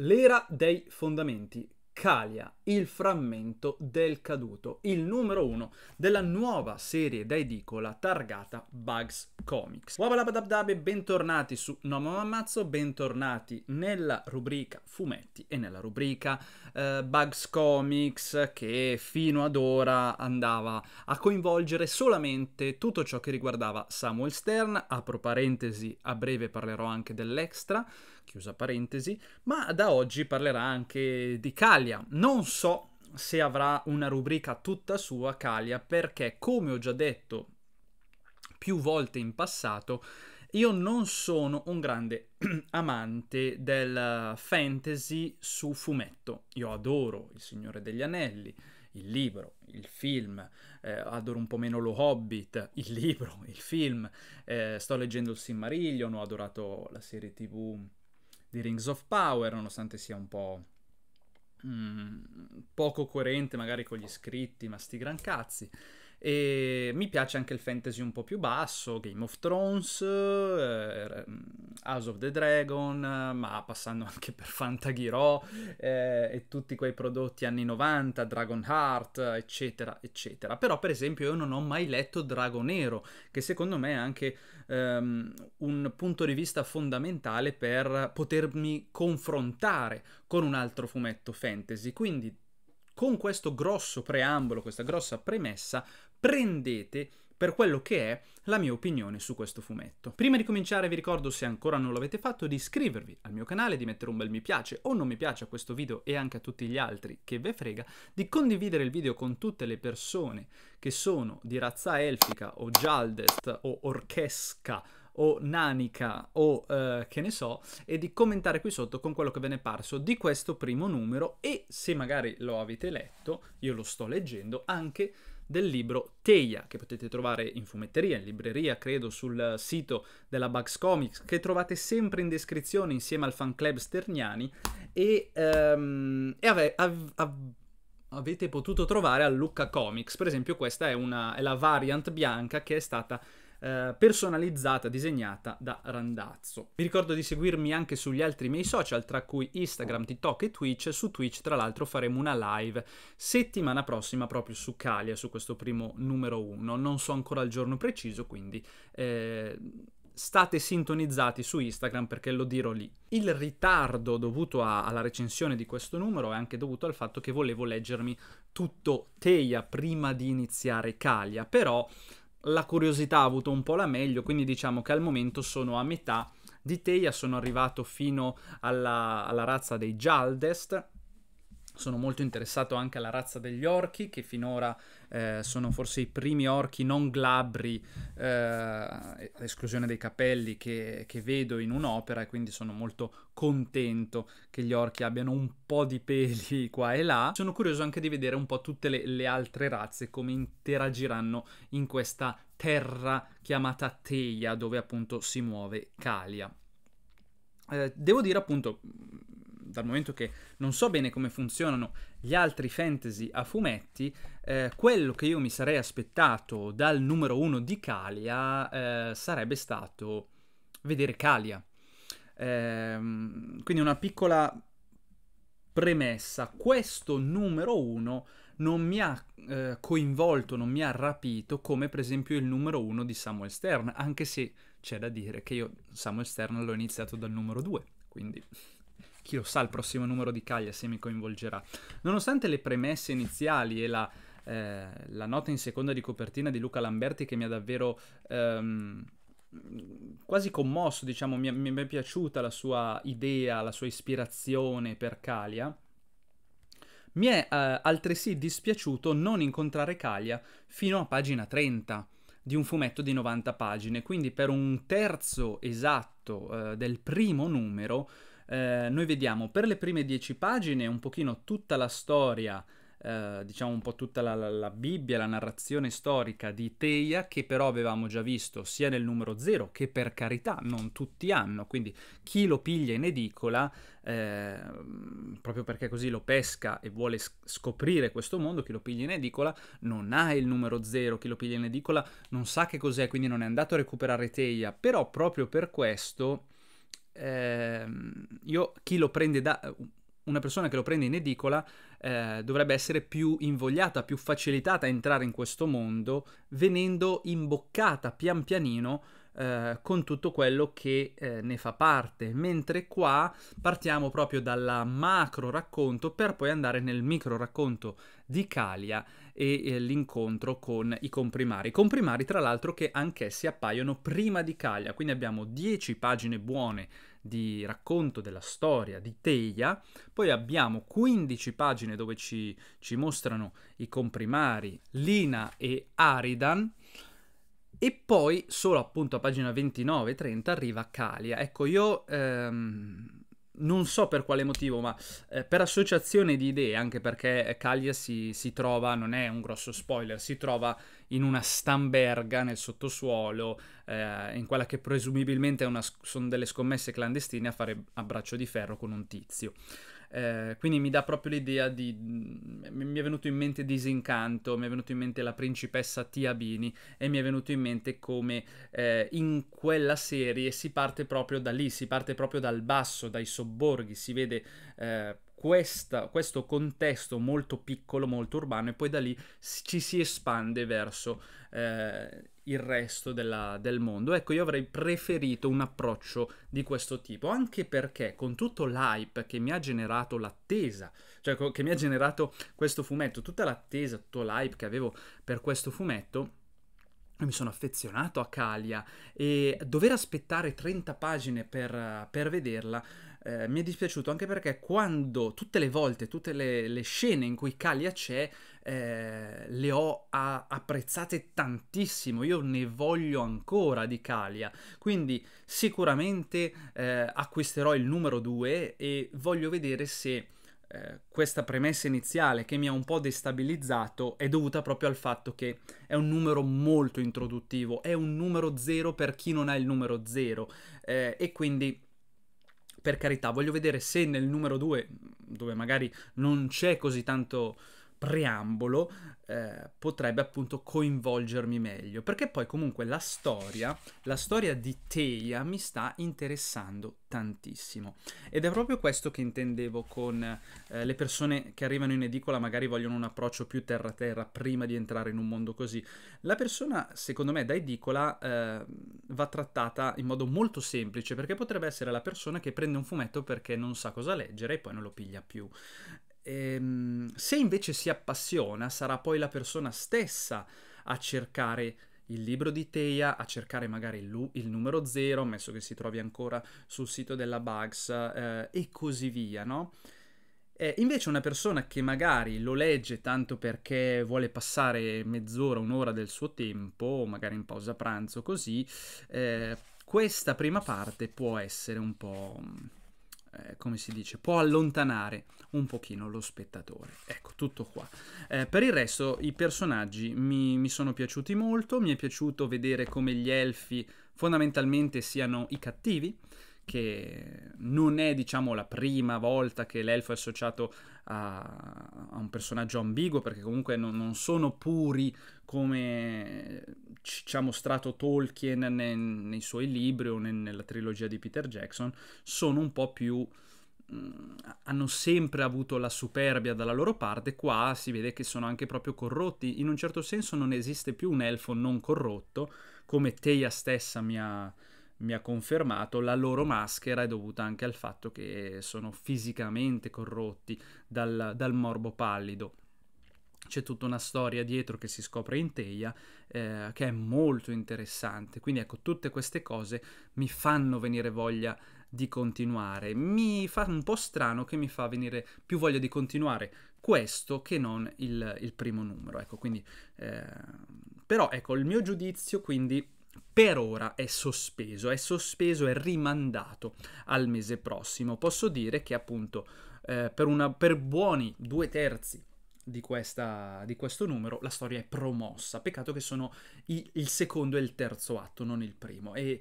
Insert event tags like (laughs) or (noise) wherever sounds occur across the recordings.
L'era dei fondamenti, Calia, il frammento del caduto, il numero uno della nuova serie da edicola targata Bugs Comics. e bentornati su No Mamma Ammazzo, bentornati nella rubrica fumetti e nella rubrica eh, Bugs Comics che fino ad ora andava a coinvolgere solamente tutto ciò che riguardava Samuel Stern, apro parentesi, a breve parlerò anche dell'extra, chiusa parentesi, ma da oggi parlerà anche di Calia Calia. Non so se avrà una rubrica tutta sua Calia perché, come ho già detto più volte in passato, io non sono un grande (clears throat) amante del fantasy su fumetto. Io adoro Il Signore degli Anelli, il libro, il film, eh, adoro un po' meno lo Hobbit, il (laughs) libro, il film, eh, sto leggendo il Simmarillion, ho adorato la serie tv di Rings of Power, nonostante sia un po' mh, mm, poco coerente magari con gli scritti, ma sti gran cazzi. E mi piace anche il fantasy un po' più basso, Game of Thrones, eh, House of the Dragon, ma passando (laughs) anche per Fantaghiro eh, e tutti quei prodotti anni 90, Dragon Heart, eccetera, eccetera. Però per esempio io non ho mai letto Dragonero, che secondo me è anche ehm, un punto di vista fondamentale per potermi confrontare con un altro fumetto fantasy. Quindi con questo grosso preambolo, questa grossa premessa, prendete per quello che è la mia opinione su questo fumetto. Prima di cominciare vi ricordo se ancora non l'avete fatto di iscrivervi al mio canale, di mettere un bel mi piace o non mi piace a questo video e anche a tutti gli altri che ve frega, di condividere il video con tutte le persone che sono di razza elfica o gialdest o orchesca o nanica o eh, che ne so e di commentare qui sotto con quello che ve ne è parso di questo primo numero e se magari lo avete letto, io lo sto leggendo, anche del libro Teia, che potete trovare in fumetteria, in libreria, credo, sul sito della Bugs Comics, che trovate sempre in descrizione insieme al fan club Sterniani, e, um, e ave- av- av- avete potuto trovare a Lucca Comics. Per esempio questa è, una, è la variant bianca che è stata eh, personalizzata, disegnata da Randazzo. Vi ricordo di seguirmi anche sugli altri miei social, tra cui Instagram, TikTok e Twitch. Su Twitch, tra l'altro, faremo una live settimana prossima proprio su Calia, su questo primo numero 1. Non so ancora il giorno preciso, quindi... Eh state sintonizzati su Instagram perché lo dirò lì. Il ritardo dovuto a, alla recensione di questo numero è anche dovuto al fatto che volevo leggermi tutto Teia prima di iniziare Calia, però la curiosità ha avuto un po' la meglio, quindi diciamo che al momento sono a metà di Teia, sono arrivato fino alla, alla razza dei Jaldest, sono molto interessato anche alla razza degli orchi, che finora eh, sono forse i primi orchi non glabri, eh, ad esclusione dei capelli, che, che vedo in un'opera e quindi sono molto contento che gli orchi abbiano un po' di peli (laughs) qua e là. Sono curioso anche di vedere un po' tutte le, le altre razze, come interagiranno in questa terra chiamata Teia, dove appunto si muove Calia. Eh, devo dire appunto dal momento che non so bene come funzionano gli altri fantasy a fumetti, eh, quello che io mi sarei aspettato dal numero uno di Kalia eh, sarebbe stato vedere Kalia. Eh, quindi una piccola premessa, questo numero uno non mi ha eh, coinvolto, non mi ha rapito come per esempio il numero uno di Samuel Stern, anche se c'è da dire che io Samuel Stern l'ho iniziato dal numero due, quindi chi lo sa il prossimo numero di Caglia se mi coinvolgerà. Nonostante le premesse iniziali e la, eh, la nota in seconda di copertina di Luca Lamberti che mi ha davvero... Ehm, quasi commosso, diciamo, mi è, mi è piaciuta la sua idea, la sua ispirazione per Caglia, Mi è eh, altresì dispiaciuto non incontrare Caglia fino a pagina 30 di un fumetto di 90 pagine, quindi per un terzo esatto eh, del primo numero eh, noi vediamo per le prime dieci pagine un pochino tutta la storia, eh, diciamo un po' tutta la, la, la, Bibbia, la narrazione storica di Teia, che però avevamo già visto sia nel numero zero che per carità non tutti hanno, quindi chi lo piglia in edicola, eh, proprio perché così lo pesca e vuole scoprire questo mondo, chi lo piglia in edicola non ha il numero zero, chi lo piglia in edicola non sa che cos'è, quindi non è andato a recuperare Teia, però proprio per questo ehm, io chi lo prende da una persona che lo prende in edicola eh, dovrebbe essere più invogliata, più facilitata a entrare in questo mondo, venendo imboccata pian pianino eh, con tutto quello che eh, ne fa parte, mentre qua partiamo proprio dal macro racconto per poi andare nel micro racconto di Calia e l'incontro con i comprimari. Comprimari tra l'altro che anch'essi appaiono prima di Caglia, quindi abbiamo 10 pagine buone di racconto della storia di Teia, poi abbiamo 15 pagine dove ci, ci mostrano i comprimari Lina e Aridan, e poi solo appunto a pagina 29-30 arriva Calia. Ecco, io ehm, non so per quale motivo, ma eh, per associazione di idee, anche perché eh, Caglia si, si, trova, non è un grosso spoiler, si trova in una stamberga nel sottosuolo, eh, in quella che presumibilmente una, sono delle scommesse clandestine a fare a braccio di ferro con un tizio. Eh, quindi mi dà proprio l'idea di... Mm, mi è venuto in mente Disincanto, mi è venuto in mente la principessa Tiabini e mi è venuto in mente come eh, in quella serie si parte proprio da lì, si parte proprio dal basso, dai sobborghi, si vede... Eh, questa, questo contesto molto piccolo, molto urbano, e poi da lì ci si espande verso eh, il resto della, del mondo. Ecco, io avrei preferito un approccio di questo tipo, anche perché con tutto l'hype che mi ha generato l'attesa, cioè che mi ha generato questo fumetto, tutta l'attesa, tutto l'hype che avevo per questo fumetto, mi sono affezionato a Kalia e dover aspettare 30 pagine per, per vederla eh, mi è dispiaciuto anche perché quando tutte le volte, tutte le, le scene in cui Kalia c'è, eh, le ho a- apprezzate tantissimo, io ne voglio ancora di Kalia, quindi sicuramente eh, acquisterò il numero 2 e voglio vedere se eh, questa premessa iniziale che mi ha un po' destabilizzato è dovuta proprio al fatto che è un numero molto introduttivo, è un numero 0 per chi non ha il numero 0 eh, e quindi per carità voglio vedere se nel numero 2 dove magari non c'è così tanto preambolo eh, potrebbe appunto coinvolgermi meglio, perché poi comunque la storia, la storia di Teia mi sta interessando tantissimo ed è proprio questo che intendevo con eh, le persone che arrivano in edicola, magari vogliono un approccio più terra-terra prima di entrare in un mondo così. La persona, secondo me, da edicola eh, va trattata in modo molto semplice, perché potrebbe essere la persona che prende un fumetto perché non sa cosa leggere e poi non lo piglia più. Ehm, se invece si appassiona, sarà poi la persona stessa a cercare il libro di Teia, a cercare magari il, il numero 0, ammesso che si trovi ancora sul sito della Bugs, eh, e così via, no? Eh, invece una persona che magari lo legge tanto perché vuole passare mezz'ora, un'ora del suo tempo, magari in pausa pranzo, così, eh, questa prima parte può essere un po' eh, come si dice, può allontanare un pochino lo spettatore. Ecco, tutto qua. Eh, per il resto i personaggi mi, mi sono piaciuti molto, mi è piaciuto vedere come gli elfi fondamentalmente siano i cattivi, che non è diciamo la prima volta che l'elfo è associato a, a un personaggio ambiguo perché comunque non, non sono puri come ci, ci ha mostrato Tolkien nei, nei suoi libri o ne, nella trilogia di Peter Jackson sono un po' più mm, hanno sempre avuto la superbia dalla loro parte, qua si vede che sono anche proprio corrotti, in un certo senso non esiste più un elfo non corrotto, come Teia stessa mi ha, mi ha confermato, la loro maschera è dovuta anche al fatto che sono fisicamente corrotti dal, dal morbo pallido. C'è tutta una storia dietro che si scopre in Teia eh, che è molto interessante. Quindi ecco, tutte queste cose mi fanno venire voglia di continuare. Mi fa un po' strano che mi fa venire più voglia di continuare questo che non il, il primo numero. Ecco, quindi... Eh, però ecco, il mio giudizio quindi per ora è sospeso, è sospeso, è rimandato al mese prossimo. Posso dire che appunto eh, per, una, per buoni due terzi di, questa, di, questo numero, la storia è promossa. Peccato che sono i, il secondo e il terzo atto, non il primo. E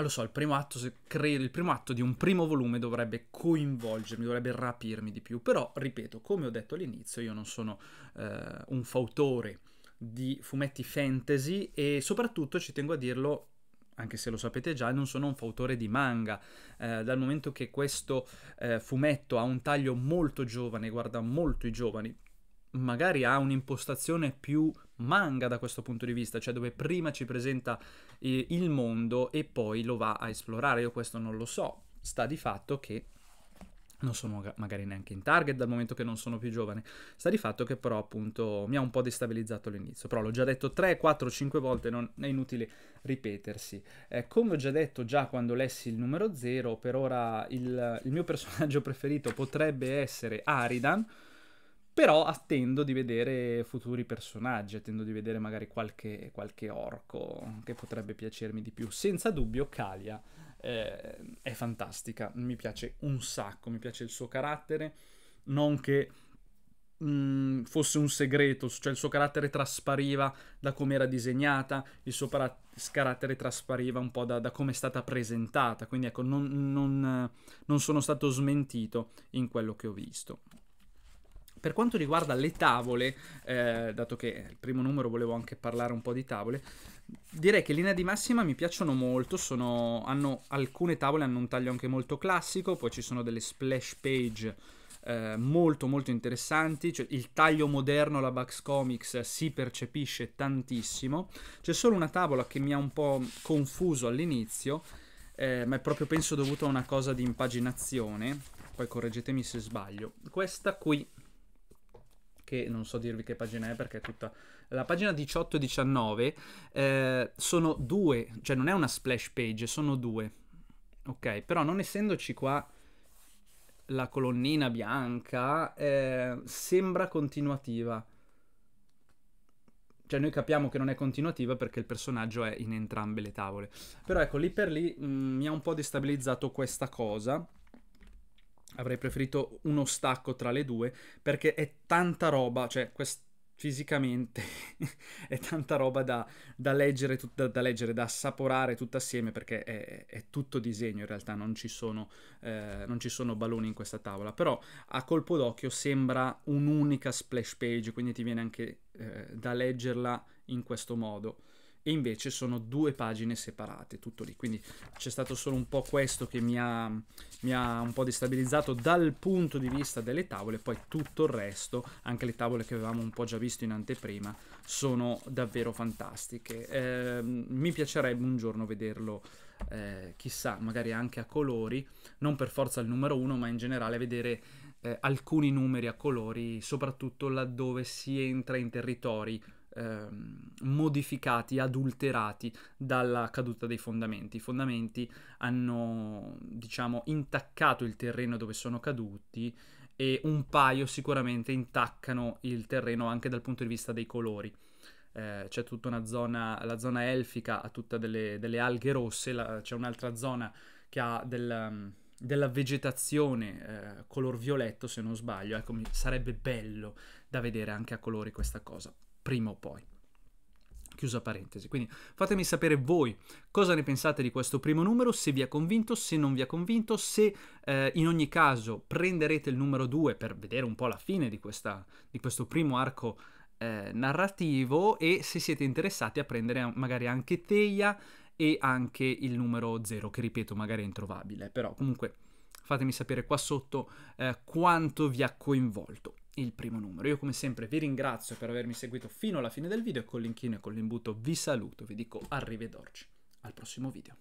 lo so, il primo atto, se credo, il primo atto di un primo volume dovrebbe coinvolgermi, dovrebbe rapirmi di più. Però, ripeto, come ho detto all'inizio, io non sono eh, un fautore di fumetti fantasy e soprattutto, ci tengo a dirlo, anche se lo sapete già, non sono un fautore di manga. Eh, dal momento che questo eh, fumetto ha un taglio molto giovane, guarda molto i giovani, magari ha un'impostazione più manga da questo punto di vista, cioè dove prima ci presenta eh, il mondo e poi lo va a esplorare. Io questo non lo so, sta di fatto che non sono magari neanche in target dal momento che non sono più giovane. Sta di fatto che però appunto mi ha un po' destabilizzato all'inizio, però l'ho già detto 3, 4, 5 volte, non è inutile ripetersi. Eh, come ho già detto già quando lessi il numero 0, per ora il, il mio (laughs) personaggio preferito potrebbe essere Aridan, però attendo di vedere futuri personaggi, attendo di vedere magari qualche, qualche orco che potrebbe piacermi di più. Senza dubbio Kalia eh, è fantastica, mi piace un sacco, mi piace il suo carattere, non che mh, mm, fosse un segreto, cioè il suo carattere traspariva da come era disegnata, il suo carattere traspariva un po' da, da come è stata presentata, quindi ecco, non, non, non sono stato smentito in quello che ho visto. Per quanto riguarda le tavole, eh, dato che il primo numero volevo anche parlare un po' di tavole, direi che in linea di massima mi piacciono molto, sono, hanno, alcune tavole hanno un taglio anche molto classico, poi ci sono delle splash page eh, molto molto interessanti, cioè, il taglio moderno alla Bugs Comics eh, si percepisce tantissimo, c'è solo una tavola che mi ha un po' confuso all'inizio, eh, ma è proprio penso dovuto a una cosa di impaginazione, poi correggetemi se sbaglio, questa qui che non so dirvi che pagina è perché è tutta... La pagina 18 e 19 eh, sono due, cioè non è una splash page, sono due. Ok, però non essendoci qua la colonnina bianca eh, sembra continuativa. Cioè noi capiamo che non è continuativa perché il personaggio è in entrambe le tavole. Però ecco, lì per lì mh, mm, mi ha un po' destabilizzato questa cosa avrei preferito uno stacco tra le due perché è tanta roba, cioè quest- fisicamente (laughs) è tanta roba da, da, leggere, tut- da, da, leggere, da assaporare tutta assieme perché è, è, tutto disegno in realtà, non ci, sono, eh, non ci sono baloni in questa tavola, però a colpo d'occhio sembra un'unica splash page, quindi ti viene anche eh, da leggerla in questo modo e invece sono due pagine separate, tutto lì. Quindi c'è stato solo un po' questo che mi ha, mi ha un po' destabilizzato dal punto di vista delle tavole, poi tutto il resto, anche le tavole che avevamo un po' già visto in anteprima, sono davvero fantastiche. Eh, mi piacerebbe un giorno vederlo. Eh, chissà, magari anche a colori, non per forza il numero uno, ma in generale vedere eh, alcuni numeri a colori, soprattutto laddove si entra in territori ehm, modificati, adulterati dalla caduta dei fondamenti. I fondamenti hanno, diciamo, intaccato il terreno dove sono caduti e un paio sicuramente intaccano il terreno anche dal punto di vista dei colori. Eh, c'è tutta una zona, la zona elfica ha tutte delle, delle, alghe rosse, la, c'è un'altra zona che ha del mm, della vegetazione eh, color violetto se non sbaglio ecco sarebbe bello da vedere anche a colori questa cosa prima o poi. Chiusa parentesi. Quindi fatemi sapere voi cosa ne pensate di questo primo numero, se vi ha convinto, se non vi ha convinto, se eh, in ogni caso prenderete il numero 2 per vedere un po' la fine di, questa, di questo primo arco eh, narrativo e se siete interessati a prendere magari anche Teia e anche il numero 0 che ripeto magari è introvabile, però comunque fatemi sapere qua sotto eh, quanto vi ha coinvolto il primo numero. Io come sempre vi ringrazio per avermi seguito fino alla fine del video e con l'inchino e con l'imbuto vi saluto, vi dico arrivederci al prossimo video.